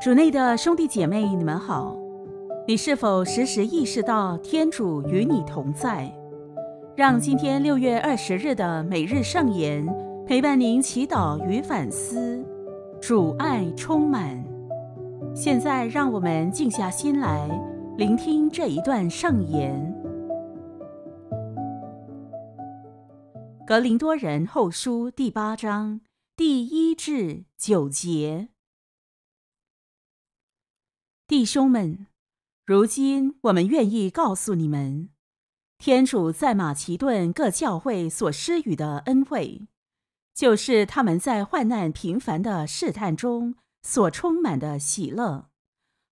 主内的兄弟姐妹，你们好。你是否时时意识到天主与你同在？让今天六月二十日的每日圣言陪伴您祈祷与反思。主爱充满。现在，让我们静下心来聆听这一段圣言。格林多人后书第八章第一至九节。弟兄们，如今我们愿意告诉你们，天主在马其顿各教会所施予的恩惠，就是他们在患难频繁的试探中所充满的喜乐，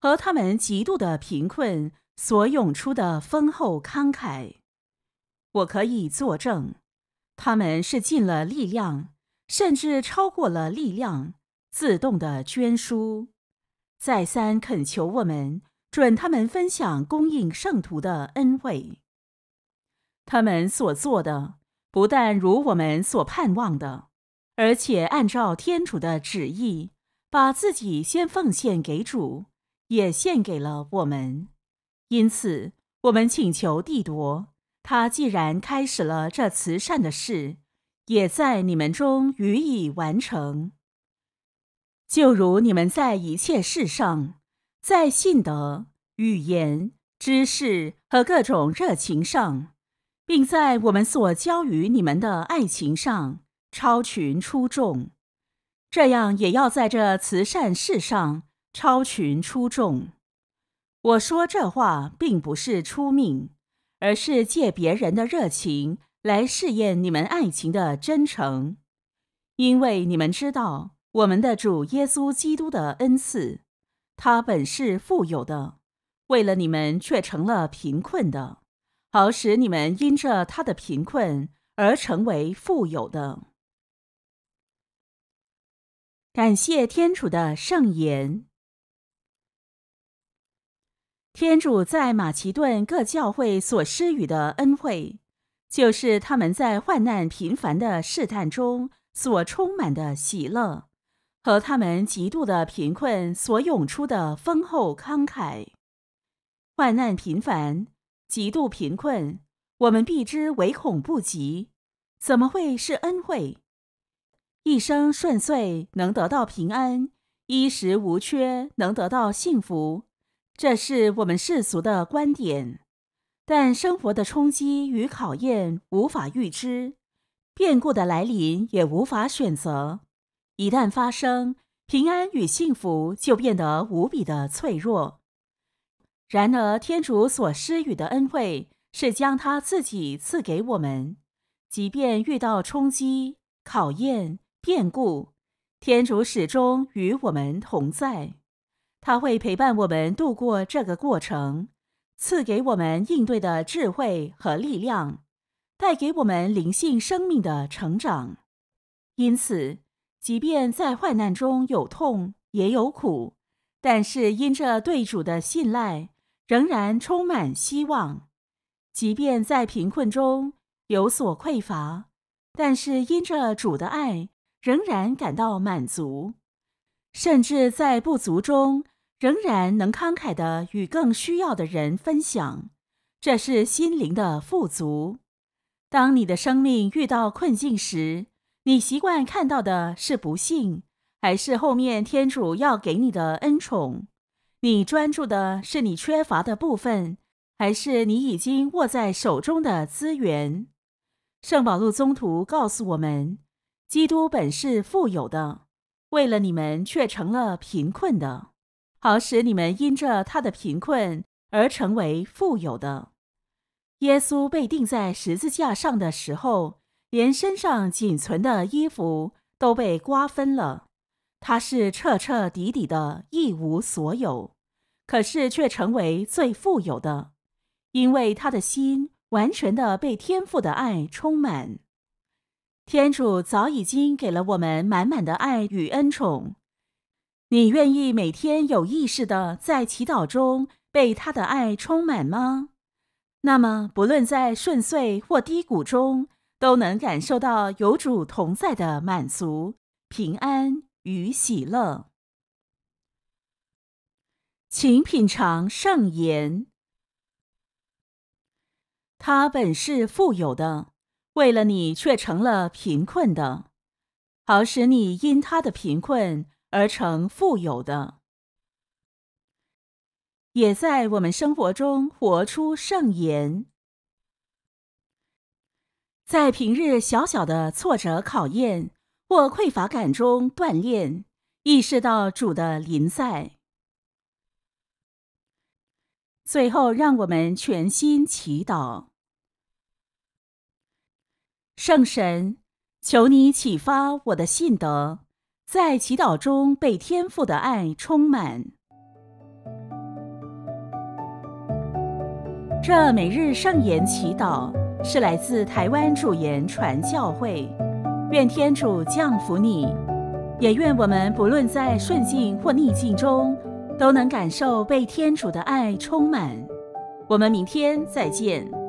和他们极度的贫困所涌出的丰厚慷慨。我可以作证，他们是尽了力量，甚至超过了力量，自动的捐书。再三恳求我们准他们分享供应圣徒的恩惠。他们所做的不但如我们所盼望的，而且按照天主的旨意，把自己先奉献给主，也献给了我们。因此，我们请求帝夺，他既然开始了这慈善的事，也在你们中予以完成。就如你们在一切事上，在信德、语言、知识和各种热情上，并在我们所教于你们的爱情上超群出众，这样也要在这慈善事上超群出众。我说这话并不是出命，而是借别人的热情来试验你们爱情的真诚，因为你们知道。我们的主耶稣基督的恩赐，他本是富有的，为了你们却成了贫困的，好使你们因着他的贫困而成为富有的。感谢天主的圣言。天主在马其顿各教会所施予的恩惠，就是他们在患难频繁的试探中所充满的喜乐。和他们极度的贫困所涌出的丰厚慷慨，患难频繁，极度贫困，我们避之唯恐不及，怎么会是恩惠？一生顺遂能得到平安，衣食无缺能得到幸福，这是我们世俗的观点。但生活的冲击与考验无法预知，变故的来临也无法选择。一旦发生，平安与幸福就变得无比的脆弱。然而，天主所施予的恩惠是将他自己赐给我们。即便遇到冲击、考验、变故，天主始终与我们同在。他会陪伴我们度过这个过程，赐给我们应对的智慧和力量，带给我们灵性生命的成长。因此，即便在患难中有痛也有苦，但是因着对主的信赖，仍然充满希望；即便在贫困中有所匮乏，但是因着主的爱，仍然感到满足；甚至在不足中，仍然能慷慨的与更需要的人分享，这是心灵的富足。当你的生命遇到困境时，你习惯看到的是不幸，还是后面天主要给你的恩宠？你专注的是你缺乏的部分，还是你已经握在手中的资源？圣保禄宗徒告诉我们，基督本是富有的，为了你们却成了贫困的，好使你们因着他的贫困而成为富有的。耶稣被钉在十字架上的时候。连身上仅存的衣服都被瓜分了，他是彻彻底底的一无所有，可是却成为最富有的，因为他的心完全的被天赋的爱充满。天主早已经给了我们满满的爱与恩宠，你愿意每天有意识的在祈祷中被他的爱充满吗？那么，不论在顺遂或低谷中，都能感受到有主同在的满足、平安与喜乐。请品尝圣言，他本是富有的，为了你却成了贫困的，好使你因他的贫困而成富有的。也在我们生活中活出圣言。在平日小小的挫折考验或匮乏感中锻炼，意识到主的临在。最后，让我们全心祈祷：圣神，求你启发我的信德，在祈祷中被天父的爱充满。这每日圣言祈祷。是来自台湾主言传教会，愿天主降福你，也愿我们不论在顺境或逆境中，都能感受被天主的爱充满。我们明天再见。